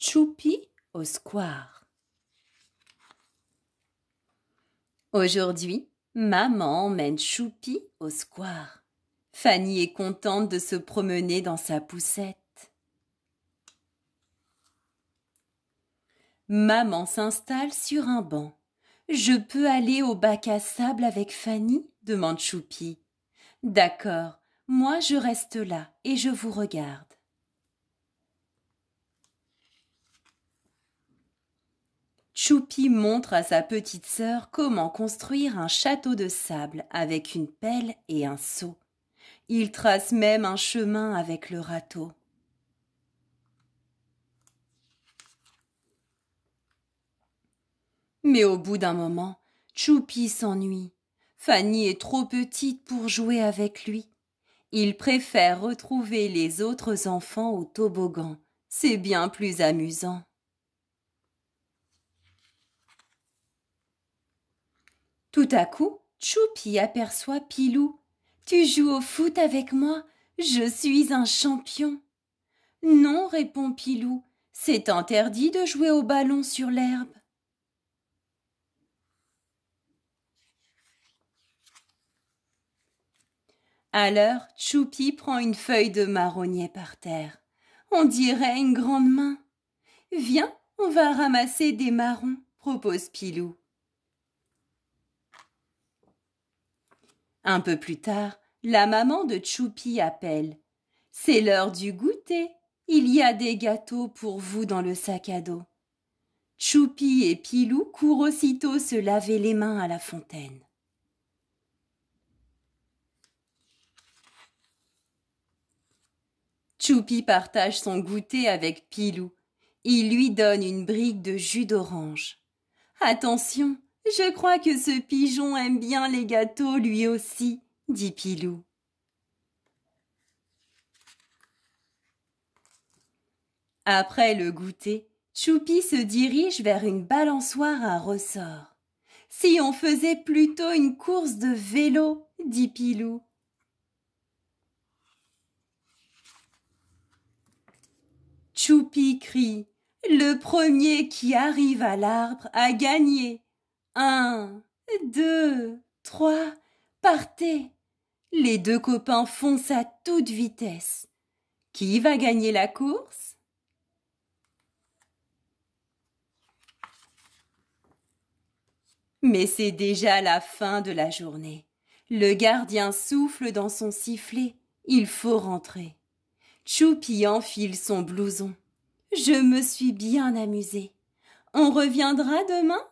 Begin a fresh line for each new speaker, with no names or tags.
Choupi au square. Aujourd'hui, maman emmène Choupi au square. Fanny est contente de se promener dans sa poussette. Maman s'installe sur un banc. Je peux aller au bac à sable avec Fanny demande Choupi. D'accord, moi je reste là et je vous regarde. Choupi montre à sa petite sœur comment construire un château de sable avec une pelle et un seau. Il trace même un chemin avec le râteau. Mais au bout d'un moment, Choupi s'ennuie. Fanny est trop petite pour jouer avec lui. Il préfère retrouver les autres enfants au toboggan. C'est bien plus amusant. Tout à coup, Choupi aperçoit Pilou. Tu joues au foot avec moi Je suis un champion. Non, répond Pilou, c'est interdit de jouer au ballon sur l'herbe. Alors, Tchoupi prend une feuille de marronnier par terre. On dirait une grande main. Viens, on va ramasser des marrons, propose Pilou. Un peu plus tard, la maman de Tchoupi appelle. C'est l'heure du goûter. Il y a des gâteaux pour vous dans le sac à dos. Tchoupi et Pilou courent aussitôt se laver les mains à la fontaine. Tchoupi partage son goûter avec Pilou. Il lui donne une brique de jus d'orange. Attention, je crois que ce pigeon aime bien les gâteaux lui aussi, dit Pilou. Après le goûter, Choupi se dirige vers une balançoire à ressort. Si on faisait plutôt une course de vélo, dit Pilou. Choupi crie Le premier qui arrive à l'arbre a gagné. Un, deux, trois, partez. Les deux copains foncent à toute vitesse. Qui va gagner la course Mais c'est déjà la fin de la journée. Le gardien souffle dans son sifflet. Il faut rentrer. Choupi enfile son blouson. Je me suis bien amusée. On reviendra demain